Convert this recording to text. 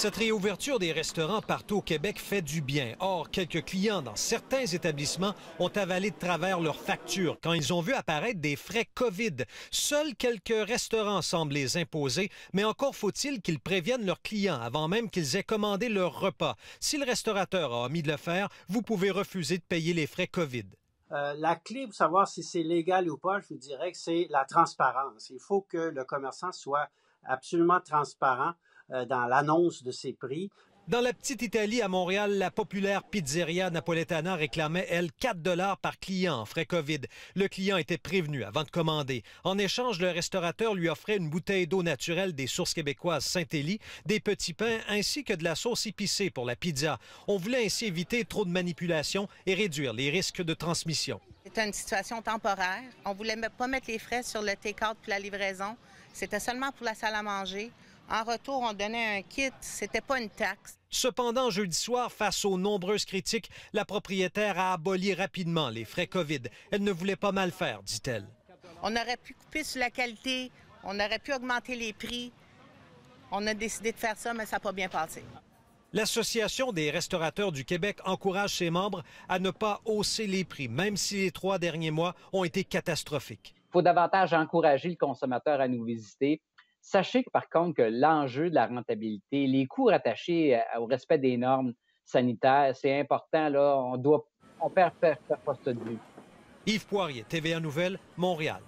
Cette réouverture des restaurants partout au Québec fait du bien. Or, quelques clients dans certains établissements ont avalé de travers leurs factures quand ils ont vu apparaître des frais COVID. Seuls quelques restaurants semblent les imposer, mais encore faut-il qu'ils préviennent leurs clients avant même qu'ils aient commandé leur repas. Si le restaurateur a omis de le faire, vous pouvez refuser de payer les frais COVID. Euh, la clé pour savoir si c'est légal ou pas, je vous dirais que c'est la transparence. Il faut que le commerçant soit absolument transparent euh, dans l'annonce de ces prix. Dans la petite Italie à Montréal, la populaire pizzeria napoletana réclamait, elle, 4 dollars par client en frais COVID. Le client était prévenu avant de commander. En échange, le restaurateur lui offrait une bouteille d'eau naturelle des sources québécoises Saint-Élie, des petits pains ainsi que de la sauce épicée pour la pizza. On voulait ainsi éviter trop de manipulations et réduire les risques de transmission. C'était une situation temporaire. On voulait pas mettre les frais sur le take-out pour la livraison. C'était seulement pour la salle à manger. En retour, on donnait un kit, c'était pas une taxe. Cependant, jeudi soir, face aux nombreuses critiques, la propriétaire a aboli rapidement les frais COVID. Elle ne voulait pas mal faire, dit-elle. On aurait pu couper sur la qualité, on aurait pu augmenter les prix. On a décidé de faire ça, mais ça n'a pas bien passé. L'Association des restaurateurs du Québec encourage ses membres à ne pas hausser les prix, même si les trois derniers mois ont été catastrophiques. Il faut davantage encourager le consommateur à nous visiter, Sachez que, par contre que l'enjeu de la rentabilité, les coûts rattachés euh, au respect des normes sanitaires, c'est important. Là, on doit, on perd, perd, pas ce de vue. Yves Poirier, TVA Nouvelle, Montréal.